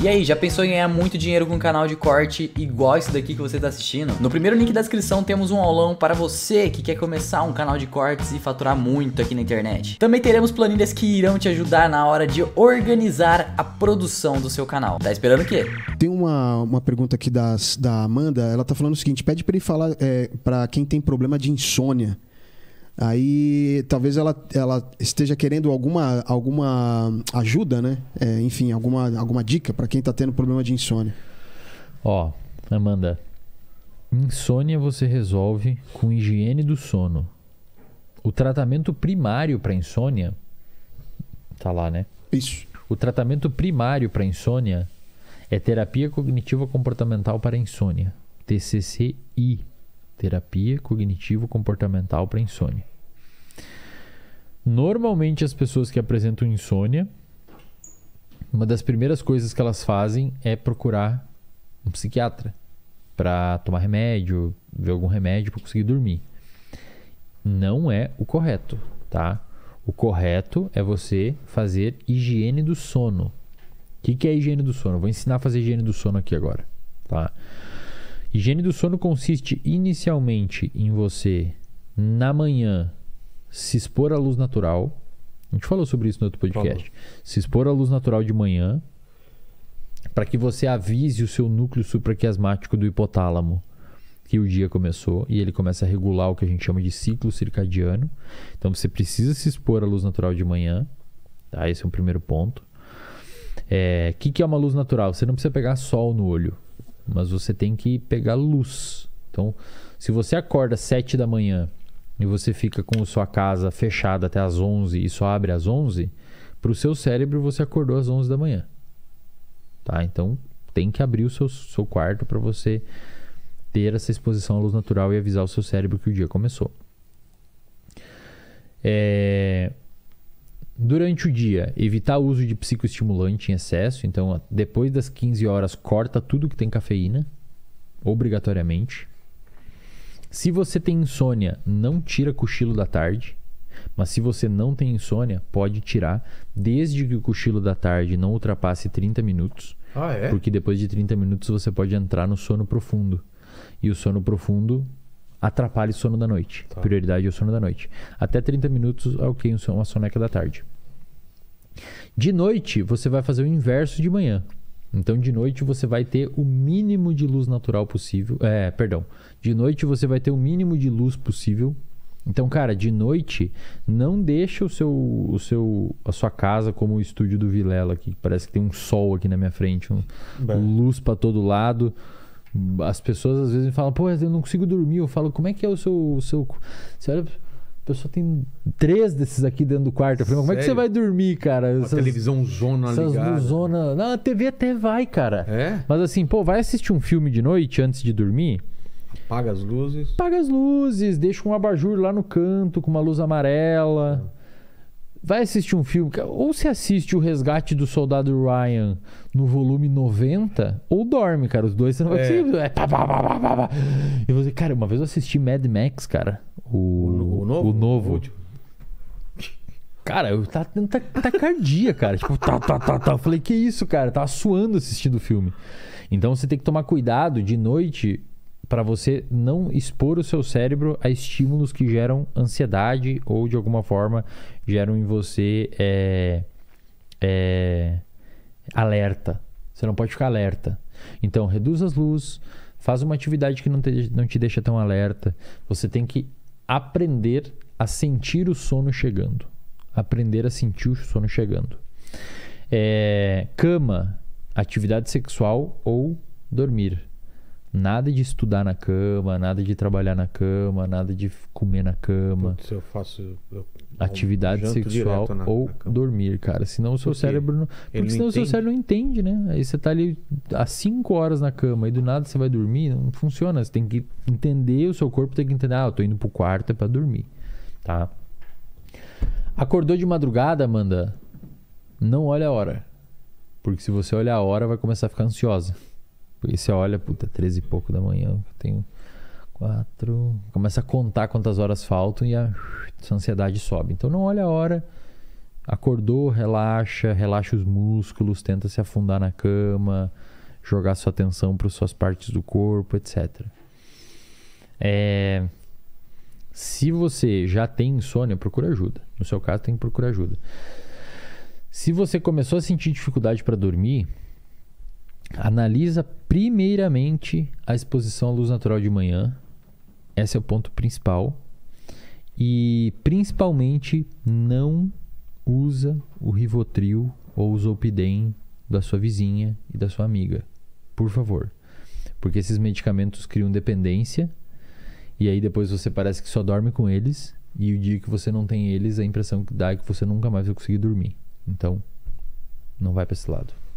E aí, já pensou em ganhar muito dinheiro com um canal de corte igual esse daqui que você está assistindo? No primeiro link da descrição temos um aulão para você que quer começar um canal de cortes e faturar muito aqui na internet. Também teremos planilhas que irão te ajudar na hora de organizar a produção do seu canal. Tá esperando o quê? Tem uma, uma pergunta aqui das, da Amanda, ela tá falando o seguinte, pede para ele falar é, para quem tem problema de insônia. Aí talvez ela, ela esteja querendo alguma, alguma ajuda, né? É, enfim, alguma, alguma dica para quem está tendo problema de insônia. Ó, Amanda, insônia você resolve com higiene do sono. O tratamento primário para insônia tá lá, né? Isso. O tratamento primário para insônia é terapia cognitiva comportamental para insônia, TCCI terapia cognitivo-comportamental para insônia. Normalmente, as pessoas que apresentam insônia, uma das primeiras coisas que elas fazem é procurar um psiquiatra para tomar remédio, ver algum remédio para conseguir dormir. Não é o correto, tá? O correto é você fazer higiene do sono. O que, que é higiene do sono? Vou ensinar a fazer higiene do sono aqui agora, tá? Higiene do sono consiste inicialmente em você, na manhã, se expor à luz natural. A gente falou sobre isso no outro podcast. Falou. Se expor à luz natural de manhã, para que você avise o seu núcleo supraquiasmático do hipotálamo que o dia começou e ele começa a regular o que a gente chama de ciclo circadiano. Então você precisa se expor à luz natural de manhã. Tá? Esse é o primeiro ponto. O é, que, que é uma luz natural? Você não precisa pegar sol no olho mas você tem que pegar luz. Então, se você acorda às 7 da manhã e você fica com sua casa fechada até às 11 e só abre às 11, para o seu cérebro você acordou às 11 da manhã. Tá? Então, tem que abrir o seu, seu quarto para você ter essa exposição à luz natural e avisar o seu cérebro que o dia começou. É, durante o dia, evitar o uso de psicoestimulante em excesso. Então, depois das 15 horas, corta tudo que tem cafeína, obrigatoriamente. Se você tem insônia, não tira cochilo da tarde. Mas se você não tem insônia, pode tirar, desde que o cochilo da tarde não ultrapasse 30 minutos. Ah, é? Porque depois de 30 minutos você pode entrar no sono profundo. E o sono profundo atrapalha o sono da noite. Tá. Prioridade é o sono da noite. Até 30 minutos é ok, uma soneca da tarde. De noite, você vai fazer o inverso de manhã. Então, de noite você vai ter o mínimo de luz natural possível. É, perdão. De noite você vai ter o mínimo de luz possível. Então, cara, de noite não deixa o seu, o seu, a sua casa como o estúdio do Vilela aqui. Parece que tem um sol aqui na minha frente, um, luz para todo lado. As pessoas às vezes me falam, pô, eu não consigo dormir. Eu falo, como é que é o seu, o seu... Você olha pessoa tem três desses aqui dentro do quarto. Eu falei, como é que você vai dormir, cara? Uma essas, televisão zona essas ligada. Luzona... Não, a TV até vai, cara. É? Mas assim, pô, vai assistir um filme de noite antes de dormir? Apaga as luzes. Apaga as luzes, deixa um abajur lá no canto com uma luz amarela. Vai assistir um filme, ou se assiste o Resgate do Soldado Ryan no volume 90, ou dorme, cara. Os dois você não vai é. conseguir. É, pá, pá, pá, pá, pá. E você, cara, uma vez eu assisti Mad Max, cara. O, no novo? O novo. O cara, eu tava tá, tendo tá, tacardia, tá cara. Tipo, tá, tá, tá, tá. Eu falei, que isso, cara? Eu tava suando assistindo o filme. Então você tem que tomar cuidado de noite para você não expor o seu cérebro a estímulos que geram ansiedade ou de alguma forma geram em você é, é, alerta. Você não pode ficar alerta. Então reduz as luzes, faz uma atividade que não te, não te deixa tão alerta. Você tem que aprender a sentir o sono chegando. Aprender a sentir o sono chegando. É, cama, atividade sexual ou dormir. Nada de estudar na cama, nada de trabalhar na cama, nada de comer na cama. Putz, eu faço. Eu então, atividade sexual na, ou na dormir, cara. Senão o seu porque cérebro não. Porque senão o seu cérebro não entende, né? Aí você tá ali há 5 horas na cama e do nada você vai dormir, não funciona. Você tem que entender, o seu corpo tem que entender, ah, eu tô indo pro quarto é pra dormir, tá? Acordou de madrugada, Amanda? Não olha a hora. Porque se você olhar a hora, vai começar a ficar ansiosa. Porque você olha, puta, 13 e pouco da manhã, eu tenho quatro. Começa a contar quantas horas faltam e a sua ansiedade sobe. Então não olha a hora. Acordou, relaxa, relaxa os músculos, tenta se afundar na cama, jogar sua atenção para suas partes do corpo, etc. É... Se você já tem insônia, procura ajuda. No seu caso, tem que procurar ajuda. Se você começou a sentir dificuldade para dormir, analisa primeiramente a exposição à luz natural de manhã esse é o ponto principal. E principalmente não usa o Rivotril ou o Zolpidem da sua vizinha e da sua amiga, por favor. Porque esses medicamentos criam dependência e aí depois você parece que só dorme com eles e o dia que você não tem eles, a impressão que dá é que você nunca mais vai conseguir dormir. Então, não vai para esse lado.